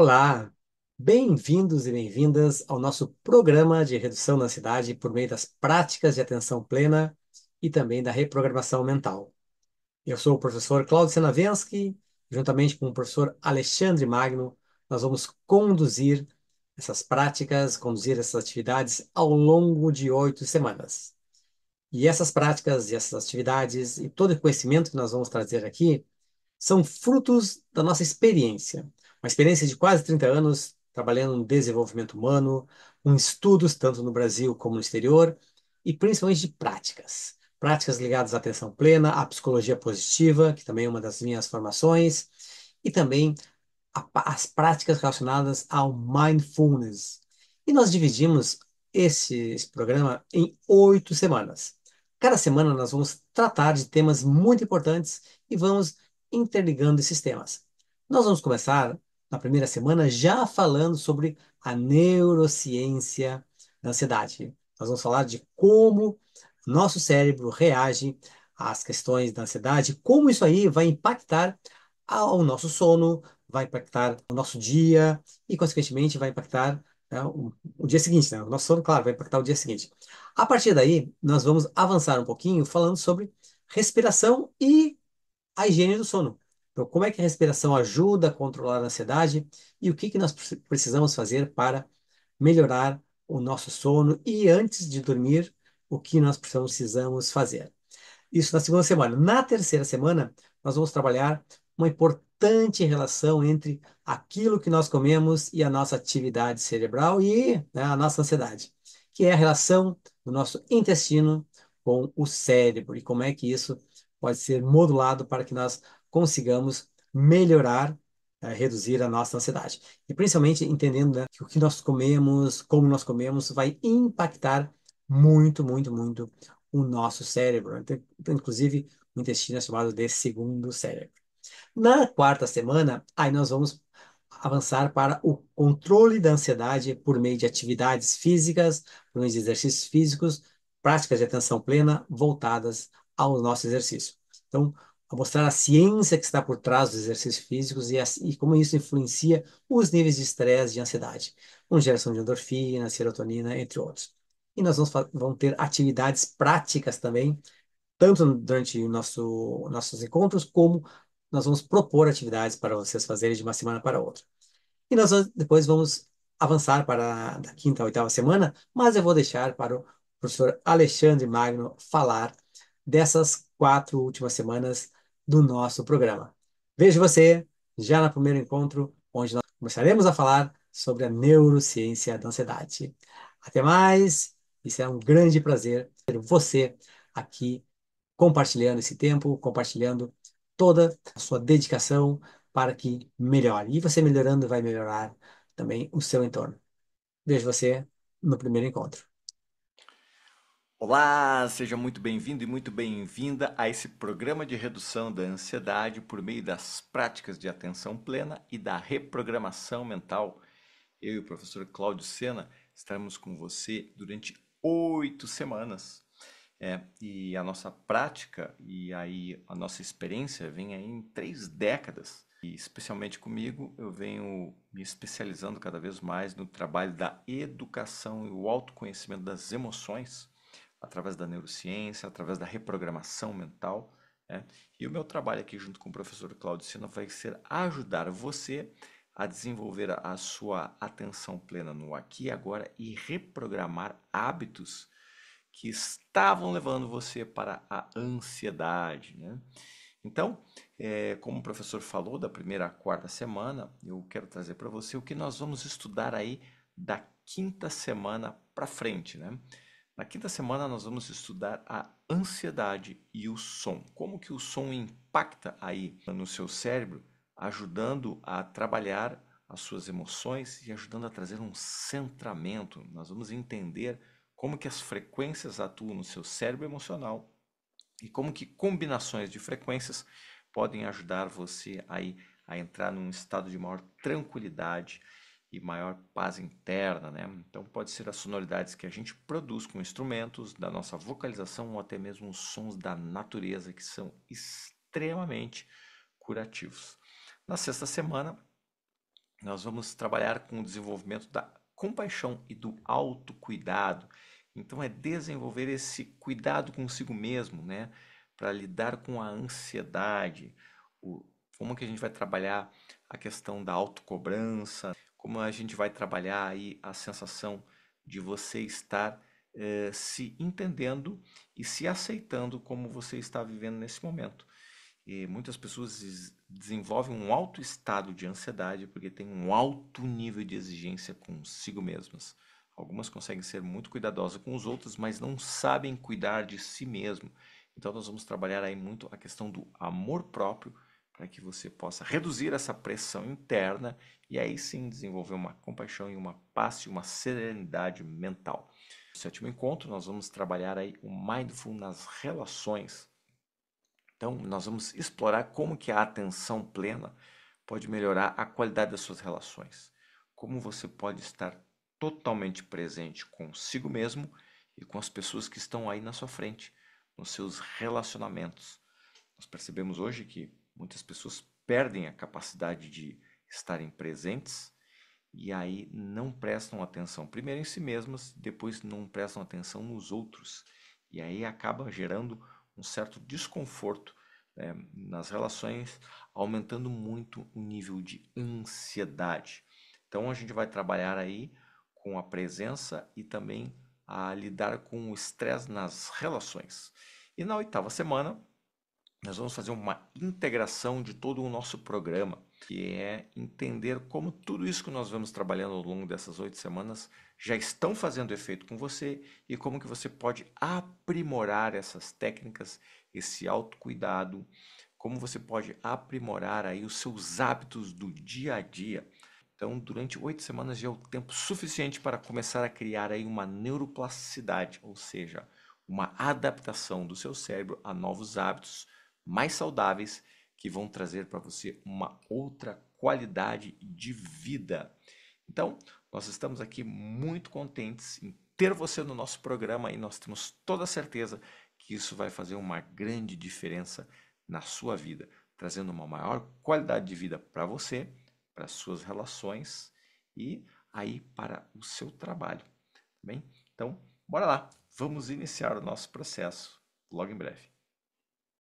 Olá, bem-vindos e bem-vindas ao nosso programa de redução na ansiedade por meio das práticas de atenção plena e também da reprogramação mental. Eu sou o professor Claudio Senavensky, juntamente com o professor Alexandre Magno, nós vamos conduzir essas práticas, conduzir essas atividades ao longo de oito semanas. E essas práticas e essas atividades e todo o conhecimento que nós vamos trazer aqui são frutos da nossa experiência. Uma experiência de quase 30 anos trabalhando no desenvolvimento humano, com estudos tanto no Brasil como no exterior, e principalmente de práticas. Práticas ligadas à atenção plena, à psicologia positiva, que também é uma das minhas formações, e também as práticas relacionadas ao mindfulness. E nós dividimos esse, esse programa em oito semanas. Cada semana nós vamos tratar de temas muito importantes e vamos interligando esses temas. Nós vamos começar na primeira semana, já falando sobre a neurociência da ansiedade. Nós vamos falar de como nosso cérebro reage às questões da ansiedade, como isso aí vai impactar ao nosso sono, vai impactar o nosso dia e, consequentemente, vai impactar né, o, o, dia seguinte. Né? O nosso sono, claro, vai impactar o dia seguinte. A partir daí, nós vamos avançar um pouquinho falando sobre respiração e a higiene do sono. Então, como é que a respiração ajuda a controlar a ansiedade e o que, que nós precisamos fazer para melhorar o nosso sono e antes de dormir, o que nós precisamos fazer. Isso na segunda semana. Na terceira semana, nós vamos trabalhar uma importante relação entre aquilo que nós comemos e a nossa atividade cerebral e né, a nossa ansiedade, que é a relação do nosso intestino com o cérebro e como é que isso pode ser modulado para que nós consigamos melhorar, eh, reduzir a nossa ansiedade. E principalmente entendendo né, que o que nós comemos, como nós comemos, vai impactar muito, muito, muito o nosso cérebro. Então, inclusive, o intestino é chamado de segundo cérebro. Na quarta semana, aí nós vamos avançar para o controle da ansiedade por meio de atividades físicas, por meio de exercícios físicos, práticas de atenção plena voltadas ao nosso exercício. Então, a mostrar a ciência que está por trás dos exercícios físicos e, a, e como isso influencia os níveis de estresse e ansiedade, com geração de endorfina, serotonina, entre outros. E nós vamos, vamos ter atividades práticas também, tanto durante nosso, nossos encontros, como nós vamos propor atividades para vocês fazerem de uma semana para outra. E nós depois vamos avançar para a da quinta a oitava semana, mas eu vou deixar para o professor Alexandre Magno falar dessas quatro últimas semanas do nosso programa. Vejo você já no primeiro encontro, onde nós começaremos a falar sobre a neurociência da ansiedade. Até mais! E será um grande prazer ter você aqui compartilhando esse tempo, compartilhando toda a sua dedicação para que melhore. E você melhorando vai melhorar também o seu entorno. Vejo você no primeiro encontro. Olá, seja muito bem-vindo e muito bem-vinda a esse programa de redução da ansiedade por meio das práticas de atenção plena e da reprogramação mental. Eu e o professor Cláudio Sena estaremos com você durante oito semanas. É, e a nossa prática e aí a nossa experiência vem aí em três décadas. E especialmente comigo, eu venho me especializando cada vez mais no trabalho da educação e o autoconhecimento das emoções através da neurociência, através da reprogramação mental. Né? E o meu trabalho aqui junto com o professor Claudio Sena vai ser ajudar você a desenvolver a sua atenção plena no aqui e agora e reprogramar hábitos que estavam levando você para a ansiedade. Né? Então, é, como o professor falou da primeira à quarta semana, eu quero trazer para você o que nós vamos estudar aí da quinta semana para frente. Né? Na quinta semana nós vamos estudar a ansiedade e o som. Como que o som impacta aí no seu cérebro, ajudando a trabalhar as suas emoções e ajudando a trazer um centramento. Nós vamos entender como que as frequências atuam no seu cérebro emocional e como que combinações de frequências podem ajudar você aí a entrar num estado de maior tranquilidade e maior paz interna, né? Então pode ser as sonoridades que a gente produz com instrumentos, da nossa vocalização ou até mesmo os sons da natureza que são extremamente curativos. Na sexta semana, nós vamos trabalhar com o desenvolvimento da compaixão e do autocuidado. Então é desenvolver esse cuidado consigo mesmo, né? Para lidar com a ansiedade, o, como que a gente vai trabalhar a questão da autocobrança, como a gente vai trabalhar aí a sensação de você estar eh, se entendendo e se aceitando como você está vivendo nesse momento. E muitas pessoas desenvolvem um alto estado de ansiedade porque tem um alto nível de exigência consigo mesmas. Algumas conseguem ser muito cuidadosas com os outros, mas não sabem cuidar de si mesmo. Então nós vamos trabalhar aí muito a questão do amor próprio para que você possa reduzir essa pressão interna e aí sim desenvolver uma compaixão e uma paz e uma serenidade mental. No sétimo encontro, nós vamos trabalhar aí o mindful nas relações. Então, nós vamos explorar como que a atenção plena pode melhorar a qualidade das suas relações. Como você pode estar totalmente presente consigo mesmo e com as pessoas que estão aí na sua frente, nos seus relacionamentos. Nós percebemos hoje que Muitas pessoas perdem a capacidade de estarem presentes e aí não prestam atenção primeiro em si mesmas, depois não prestam atenção nos outros. E aí acaba gerando um certo desconforto né, nas relações, aumentando muito o nível de ansiedade. Então a gente vai trabalhar aí com a presença e também a lidar com o estresse nas relações. E na oitava semana nós vamos fazer uma integração de todo o nosso programa, que é entender como tudo isso que nós vamos trabalhando ao longo dessas oito semanas já estão fazendo efeito com você e como que você pode aprimorar essas técnicas, esse autocuidado, como você pode aprimorar aí os seus hábitos do dia a dia. Então, durante oito semanas já é o tempo suficiente para começar a criar aí uma neuroplasticidade, ou seja, uma adaptação do seu cérebro a novos hábitos, mais saudáveis que vão trazer para você uma outra qualidade de vida. Então, nós estamos aqui muito contentes em ter você no nosso programa e nós temos toda a certeza que isso vai fazer uma grande diferença na sua vida, trazendo uma maior qualidade de vida para você, para suas relações e aí para o seu trabalho, tá bem? Então, bora lá, vamos iniciar o nosso processo logo em breve.